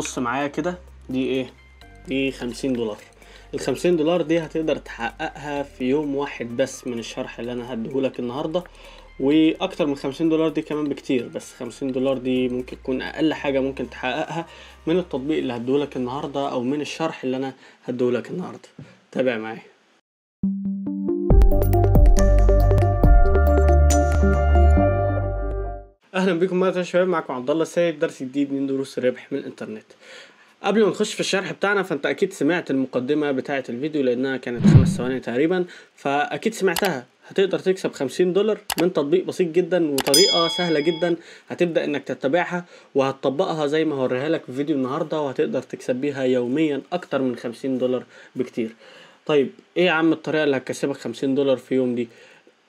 بص معايا كده دي ايه دي خمسين دولار ال 50 دولار دي هتقدر تحققها في يوم واحد بس من الشرح اللي انا هديهولك النهارده واكتر من خمسين دولار دي كمان بكتير بس خمسين دولار دي ممكن تكون اقل حاجة ممكن تحققها من التطبيق اللي هديهولك النهاردة او من الشرح اللي انا هديهولك النهاردة تابع معايا اهلا بكم مره يا شباب معكم عبد الله السيد درس جديد من دروس الربح من الانترنت قبل ما نخش في الشرح بتاعنا فانت اكيد سمعت المقدمه بتاعه الفيديو لانها كانت خمس ثواني تقريبا فاكيد سمعتها هتقدر تكسب 50 دولار من تطبيق بسيط جدا وطريقه سهله جدا هتبدا انك تتبعها وهتطبقها زي ما هوريها لك في فيديو النهارده وهتقدر تكسب بيها يوميا اكتر من 50 دولار بكتير طيب ايه يا عم الطريقه اللي هتكسبك 50 دولار في يوم دي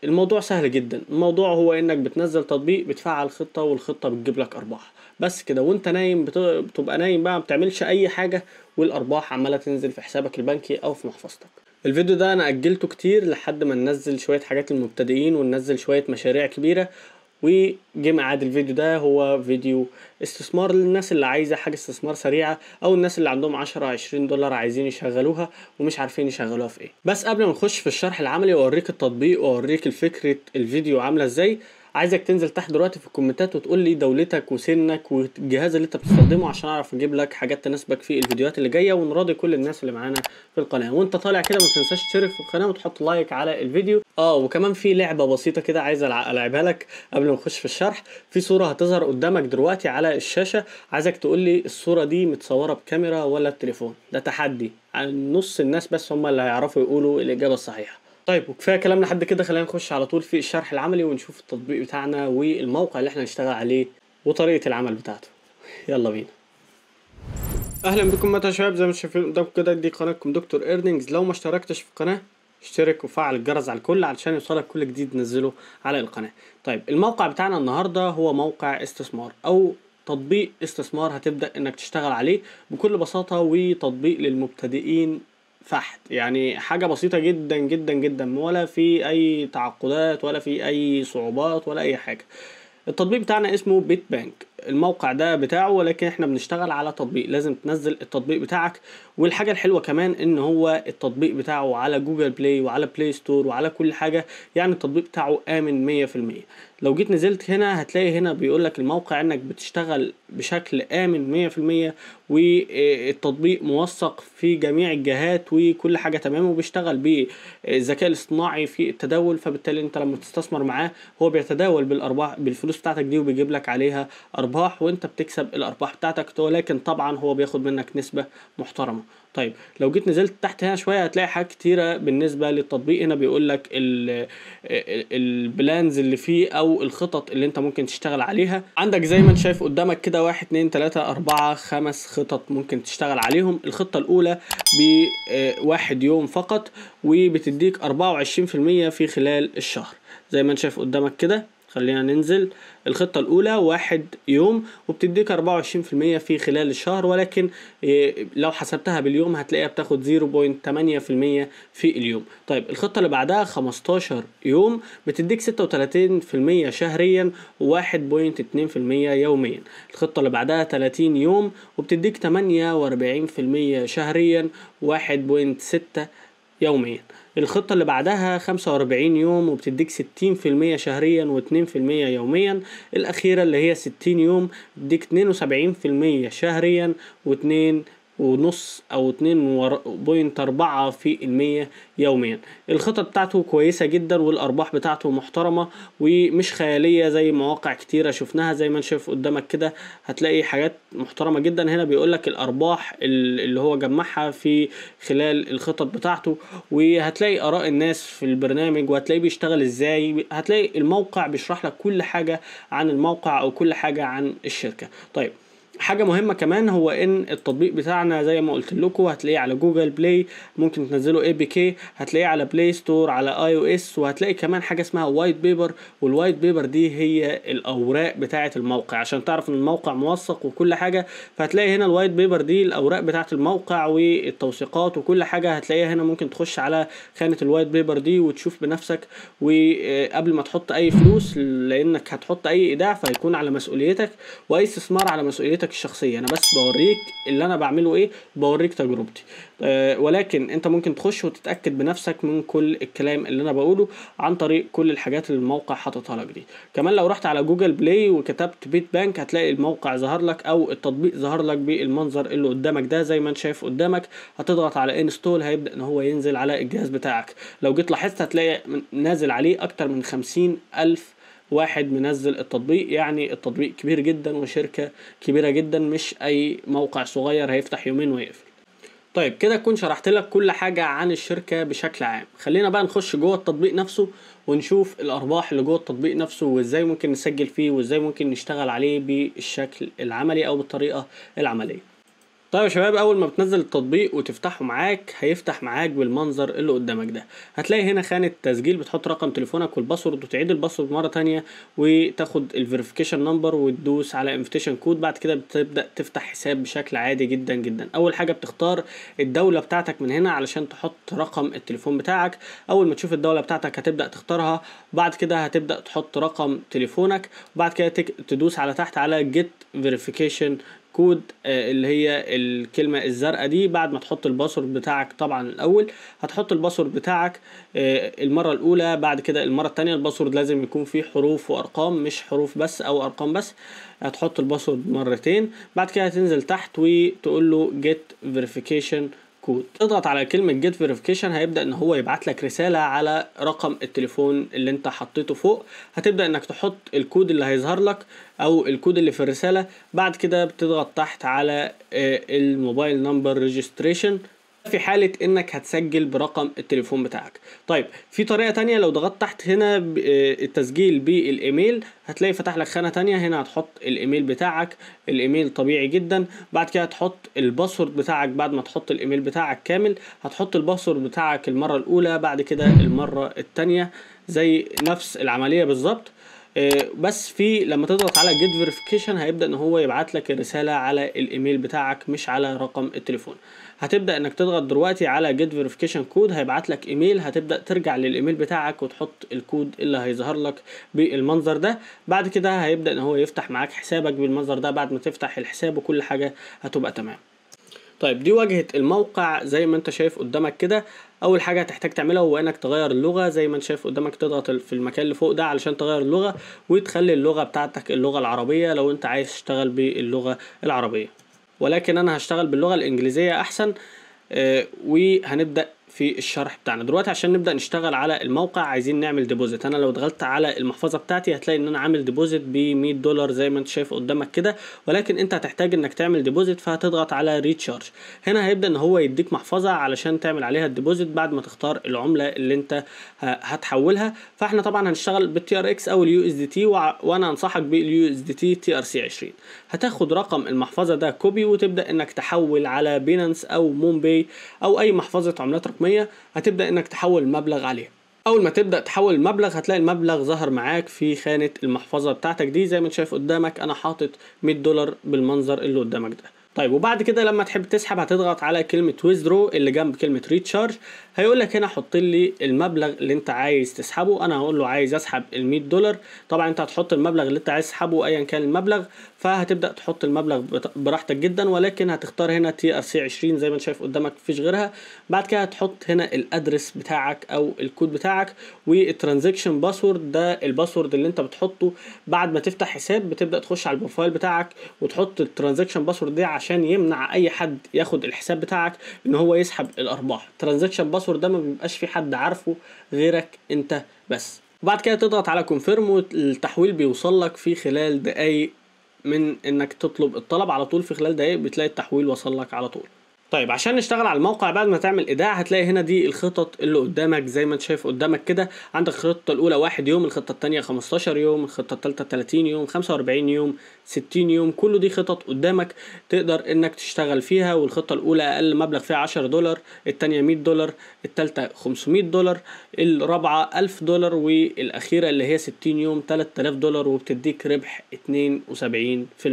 الموضوع سهل جدا الموضوع هو انك بتنزل تطبيق بتفعل خطه والخطه بتجيب لك ارباح بس كده وانت نايم بتبقى نايم بقى بتعملش اي حاجه والارباح عماله تنزل في حسابك البنكي او في محفظتك الفيديو ده انا اجلته كتير لحد ما ننزل شويه حاجات للمبتدئين وننزل شويه مشاريع كبيره وجه ميعاد الفيديو ده هو فيديو استثمار للناس اللي عايزه حاجه استثمار سريعه او الناس اللي عندهم 10 20 دولار عايزين يشغلوها ومش عارفين يشغلوها في ايه بس قبل ما نخش في الشرح العملي واوريك التطبيق واوريك الفكره الفيديو عامله ازاي عايزك تنزل تحت دلوقتي في الكومنتات وتقول لي دولتك وسنك والجهاز اللي انت بتستخدمه عشان اعرف اجيب لك حاجات تناسبك في الفيديوهات اللي جايه ونراضي كل الناس اللي معانا في القناه وانت طالع كده ما تنساش تشترك في القناه وتحط لايك على الفيديو اه وكمان في لعبه بسيطه كده عايز العبها لك قبل ما نخش في الشرح في صوره هتظهر قدامك دلوقتي على الشاشه عايزك تقول لي الصوره دي متصوره بكاميرا ولا بتليفون ده تحدي نص الناس بس هم اللي هيعرفوا يقولوا الاجابه الصحيحه طيب وكفايه كلامنا لحد كده خلينا نخش على طول في الشرح العملي ونشوف التطبيق بتاعنا والموقع اللي احنا هنشتغل عليه وطريقه العمل بتاعته يلا بينا اهلا بكم متى يا شباب زي ما شايفين قدامكم كده دي قناتكم دكتور ايرنينجز لو ما اشتركتش في القناه اشترك وفعل الجرس على الكل علشان يوصلك كل جديد نزله على القناه طيب الموقع بتاعنا النهارده هو موقع استثمار او تطبيق استثمار هتبدا انك تشتغل عليه بكل بساطه وتطبيق للمبتدئين فحت يعني حاجة بسيطة جدا جدا جدا ولا في أي تعقدات ولا في أي صعوبات ولا أي حاجة التطبيق بتاعنا اسمه بيت بانك الموقع ده بتاعه ولكن احنا بنشتغل على تطبيق لازم تنزل التطبيق بتاعك والحاجه الحلوه كمان ان هو التطبيق بتاعه على جوجل بلاي وعلى بلاي ستور وعلى كل حاجه يعني التطبيق بتاعه امن 100% لو جيت نزلت هنا هتلاقي هنا بيقول لك الموقع انك بتشتغل بشكل امن 100% والتطبيق موثق في جميع الجهات وكل حاجه تمام وبيشتغل بالذكاء الاصطناعي في التداول فبالتالي انت لما تستثمر معاه هو بيتداول بالارباح بالفلوس بتاعتك دي وبيجيب لك عليها ارباح الارباح وانت بتكسب الارباح بتاعتك ولكن طبعا هو بياخد منك نسبه محترمه طيب لو جيت نزلت تحت هنا شويه هتلاقي حاجات كتيره بالنسبه للتطبيق هنا بيقول لك آه، البلانز اللي فيه او الخطط اللي انت ممكن تشتغل عليها عندك زي ما انت شايف قدامك كده 1 2 3 4 5 خطط ممكن تشتغل عليهم الخطه الاولى بواحد آه، يوم فقط وبتديك 24% في خلال الشهر زي ما انت شايف قدامك كده خلينا ننزل الخطة الأولى واحد يوم وبتديك 24% في خلال الشهر ولكن إيه، لو حسبتها باليوم هتلاقيها بتاخد 0.8% في اليوم طيب الخطة اللي بعدها 15 يوم بتديك 36% شهريا و1.2% يوميا الخطة اللي بعدها 30 يوم وبتديك 48% شهريا 1.6 يوميا الخطة اللي بعدها 45 يوم وبتديك 60% شهريا و2% يوميا الأخيرة اللي هي 60 يوم بتديك 72% شهريا و2% ونص او اتنين بوينت اربعة في المية يوميا الخطط بتاعته كويسة جدا والارباح بتاعته محترمة ومش خيالية زي مواقع كتيرة شفناها زي ما انت شايف قدامك كده هتلاقي حاجات محترمة جدا هنا بيقولك الارباح اللي هو جمعها في خلال الخطط بتاعته وهتلاقي اراء الناس في البرنامج وهتلاقي بيشتغل ازاي هتلاقي الموقع بيشرح لك كل حاجة عن الموقع او كل حاجة عن الشركة طيب حاجه مهمه كمان هو ان التطبيق بتاعنا زي ما قلت لكم هتلاقيه على جوجل بلاي ممكن تنزله اي بي كي هتلاقيه على بلاي ستور على اي او اس وهتلاقي كمان حاجه اسمها وايت بيبر والوايت بيبر دي هي الاوراق بتاعه الموقع عشان تعرف ان الموقع موثق وكل حاجه فهتلاقي هنا الوايت بيبر دي الاوراق بتاعه الموقع والتوثيقات وكل حاجه هتلاقيها هنا ممكن تخش على خانه الوايت بيبر دي وتشوف بنفسك وقبل ما تحط اي فلوس لانك هتحط اي ايداع فهيكون على مسؤوليتك واي استثمار على مسؤوليتك تجربتك الشخصيه انا بس بوريك اللي انا بعمله ايه بوريك تجربتي أه ولكن انت ممكن تخش وتتاكد بنفسك من كل الكلام اللي انا بقوله عن طريق كل الحاجات اللي الموقع حاططها لك دي كمان لو رحت على جوجل بلاي وكتبت بيت بانك هتلاقي الموقع ظهر لك او التطبيق ظهر لك بالمنظر اللي قدامك ده زي ما انت شايف قدامك هتضغط على انستول هيبدا ان هو ينزل على الجهاز بتاعك لو جيت لاحظت هتلاقي نازل عليه اكتر من خمسين الف واحد منزل التطبيق يعني التطبيق كبير جدا وشركة كبيرة جدا مش أي موقع صغير هيفتح يومين ويقفل طيب كده اكون شرحت لك كل حاجة عن الشركة بشكل عام خلينا بقى نخش جوه التطبيق نفسه ونشوف الارباح اللي جوه التطبيق نفسه وازاي ممكن نسجل فيه وازاي ممكن نشتغل عليه بالشكل العملي او بالطريقة العملية طيب يا شباب اول ما بتنزل التطبيق وتفتحه معاك هيفتح معاك بالمنظر اللي قدامك ده هتلاقي هنا خانه تسجيل بتحط رقم تليفونك والباسورد وتعيد الباسورد مره تانية وتاخد الفيريفيكيشن نمبر وتدوس على انفيتيشن كود بعد كده بتبدا تفتح حساب بشكل عادي جدا جدا اول حاجه بتختار الدوله بتاعتك من هنا علشان تحط رقم التليفون بتاعك اول ما تشوف الدوله بتاعتك هتبدا تختارها بعد كده هتبدا تحط رقم تليفونك وبعد كده تدوس على تحت على جيت فيريفيكيشن كود آه، اللي هي الكلمة الزرقاء دي بعد ما تحط الباسورد بتاعك طبعا الأول هتحط الباسورد بتاعك آه، المرة الأولى بعد كده المرة التانية الباسورد لازم يكون فيه حروف وأرقام مش حروف بس أو أرقام بس هتحط الباسورد مرتين بعد كده هتنزل تحت وتقول له get verification كود تضغط على كلمه جيت فيريفيكيشن هيبدا ان هو يبعت لك رساله على رقم التليفون اللي انت حطيته فوق هتبدا انك تحط الكود اللي هيظهر لك او الكود اللي في الرساله بعد كده بتضغط تحت على آه، الموبايل نمبر ريجستريشن في حالة انك هتسجل برقم التليفون بتاعك طيب في طريقة تانية لو ضغطت تحت هنا آه، التسجيل بالايميل هتلاقي فتح لك خانة تانية هنا هتحط الايميل بتاعك الايميل طبيعي جدا بعد كده هتحط الباسورد بتاعك بعد ما تحط الايميل بتاعك كامل هتحط الباسورد بتاعك المرة الاولى بعد كده المرة التانية زي نفس العملية بالظبط آه، بس في لما تضغط على جيت فيريفيكيشن هيبدا ان هو يبعت لك الرساله على الايميل بتاعك مش على رقم التليفون هتبدا انك تضغط دلوقتي على جيت فيريفيكيشن كود هيبعت لك ايميل هتبدا ترجع للايميل بتاعك وتحط الكود اللي هيظهر لك بالمنظر ده بعد كده هيبدا ان هو يفتح معاك حسابك بالمنظر ده بعد ما تفتح الحساب وكل حاجه هتبقى تمام طيب دي واجهه الموقع زي ما انت شايف قدامك كده اول حاجه هتحتاج تعملها هو انك تغير اللغه زي ما انت شايف قدامك تضغط في المكان اللي فوق ده علشان تغير اللغه وتخلي اللغه بتاعتك اللغه العربيه لو انت عايز تشتغل باللغه العربيه ولكن انا هشتغل باللغه الانجليزيه احسن آه، وهنبدا في الشرح بتاعنا دلوقتي عشان نبدا نشتغل على الموقع عايزين نعمل ديبوزيت انا لو دخلت على المحفظه بتاعتي هتلاقي ان انا عامل ديبوزيت ب 100 دولار زي ما انت شايف قدامك كده ولكن انت هتحتاج انك تعمل ديبوزيت فهتضغط على ريتشارج هنا هيبدا ان هو يديك محفظه علشان تعمل عليها الديبوزيت بعد ما تختار العمله اللي انت آه، هتحولها فاحنا طبعا هنشتغل بالتي ار اكس او اليو اس دي تي وانا انصحك باليو اس دي تي تي ار سي 20 هتاخد رقم المحفظه ده كوبي وتبدا انك تحول على بيننس او مومباي او اي محفظه عملات 300 هتبدأ انك تحول المبلغ عليها اول ما تبدا تحول المبلغ هتلاقي المبلغ ظهر معاك في خانه المحفظه بتاعتك دي زي ما انت شايف قدامك انا حاطط 100 دولار بالمنظر اللي قدامك ده طيب وبعد كده لما تحب تسحب هتضغط على كلمه ويزرو اللي جنب كلمه ريتشارج هيقول لك هنا حط لي المبلغ اللي انت عايز تسحبه انا هقول له عايز اسحب ال100 دولار طبعا انت هتحط المبلغ اللي انت عايز تسحبه ايا كان المبلغ فهتبدا تحط المبلغ براحتك جدا ولكن هتختار هنا تي ار سي 20 زي ما انت شايف قدامك مفيش غيرها بعد كده هتحط هنا الادرس بتاعك او الكود بتاعك والترانزكشن باسورد ده الباسورد اللي انت بتحطه بعد ما تفتح حساب بتبدا تخش على البروفايل بتاعك وتحط الترانزكشن باسورد دي عشان يمنع اي حد ياخد الحساب بتاعك ان هو يسحب الارباح ترانزاكشن باسورد ده ما بيبقاش في حد عارفه غيرك انت بس وبعد كده تضغط على كونفيرم والتحويل بيوصل لك في خلال دقايق من انك تطلب الطلب على طول في خلال دقايق بتلاقي التحويل وصل لك على طول طيب عشان نشتغل على الموقع بعد ما تعمل ايداع هتلاقي هنا دي الخطط اللي قدامك زي ما انت شايف قدامك كده عندك الخطه الاولى واحد يوم الخطه الثانيه 15 يوم الخطه الثالثه 30 يوم 45 يوم 60 يوم كل دي خطط قدامك تقدر انك تشتغل فيها والخطه الاولى اقل مبلغ فيها 10 دولار الثانيه 100 دولار الثالثه 500 دولار الرابعه 1000 دولار والاخيره اللي هي 60 يوم 3000 دولار وبتديك ربح 72%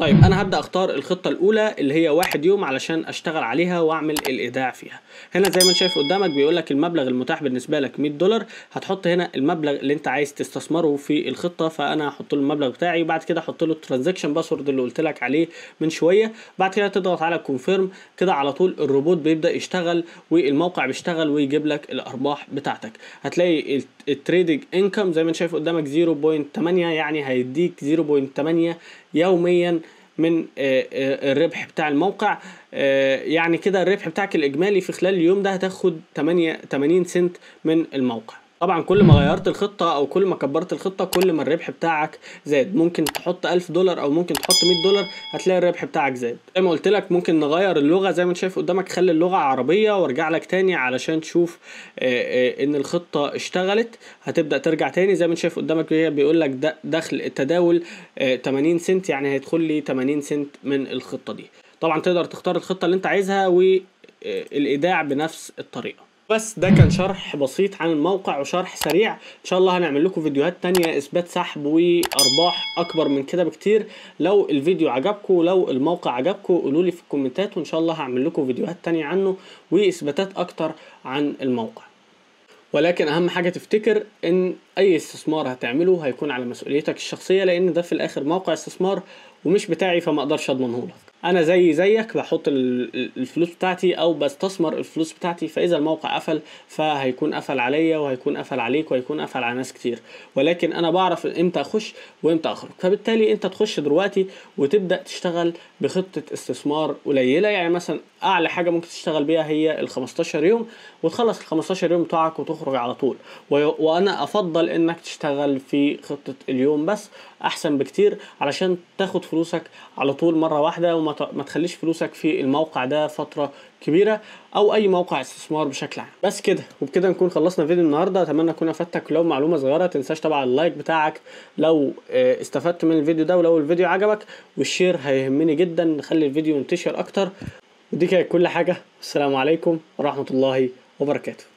طيب انا هبدا اختار الخطه الاولى اللي هي واحد يوم علشان اشتغل عليها واعمل الايداع فيها هنا زي ما انت شايف قدامك بيقول لك المبلغ المتاح بالنسبه لك 100 دولار هتحط هنا المبلغ اللي انت عايز تستثمره في الخطه فانا هحط له المبلغ بتاعي وبعد كده احط له الترانزكشن باسورد اللي قلت لك عليه من شويه بعد كده تضغط على كونفيرم كده على طول الروبوت بيبدا يشتغل والموقع بيشتغل ويجيب لك الارباح بتاعتك هتلاقي التريدنج انكم زي ما انت شايف قدامك 0.8 يعني هيديك 0.8 يوميا من آه، آه، الربح بتاع الموقع آه، يعني كده الربح بتاعك الاجمالي في خلال اليوم ده هتاخد 8 80 سنت من الموقع طبعا كل ما غيرت الخطه او كل ما كبرت الخطه كل ما الربح بتاعك زاد ممكن تحط 1000 دولار او ممكن تحط 100 دولار هتلاقي الربح بتاعك زاد زي ما قلت لك ممكن نغير اللغه زي ما انت شايف قدامك خلي اللغه عربيه وارجع لك تاني علشان تشوف آه، آه، ان الخطه اشتغلت هتبدا ترجع تاني زي ما انت شايف قدامك بيقول لك دخل التداول 80 آه، سنت يعني هيدخل لي 80 سنت من الخطه دي طبعا تقدر تختار الخطه اللي انت عايزها والايداع بنفس الطريقه بس ده كان شرح بسيط عن الموقع وشرح سريع ان شاء الله هنعمل لكم فيديوهات تانية اثبات سحب وارباح اكبر من كده بكتير لو الفيديو عجبكم ولو الموقع عجبكم قولوا لي في الكومنتات وان شاء الله هعمل لكم فيديوهات تانية عنه واثباتات اكتر عن الموقع ولكن اهم حاجه تفتكر ان اي استثمار هتعمله هيكون على مسؤوليتك الشخصيه لان ده في الاخر موقع استثمار ومش بتاعي فما اقدرش اضمنه لك انا زي زيك بحط الفلوس بتاعتي او بستثمر الفلوس بتاعتي فاذا الموقع قفل فهيكون قفل عليا وهيكون قفل عليك وهيكون قفل على ناس كتير ولكن انا بعرف امتى اخش وامتى اخرج فبالتالي انت تخش دلوقتي وتبدا تشتغل بخطه استثمار قليله يعني مثلا اعلى حاجه ممكن تشتغل بيها هي ال 15 يوم وتخلص ال 15 يوم بتوعك وتخرج على طول وانا افضل انك تشتغل في خطه اليوم بس احسن بكتير علشان تاخد فلوسك على طول مره واحده وما ما, تخليش فلوسك في الموقع ده فتره كبيره او اي موقع استثمار بشكل عام بس كده وبكده نكون خلصنا فيديو النهارده اتمنى اكون افدتك لو معلومه صغيره تنساش طبعا اللايك بتاعك لو آه، استفدت من الفيديو ده ولو الفيديو عجبك والشير هيهمني جدا نخلي الفيديو ينتشر اكتر ودي كانت كل حاجه السلام عليكم ورحمه الله وبركاته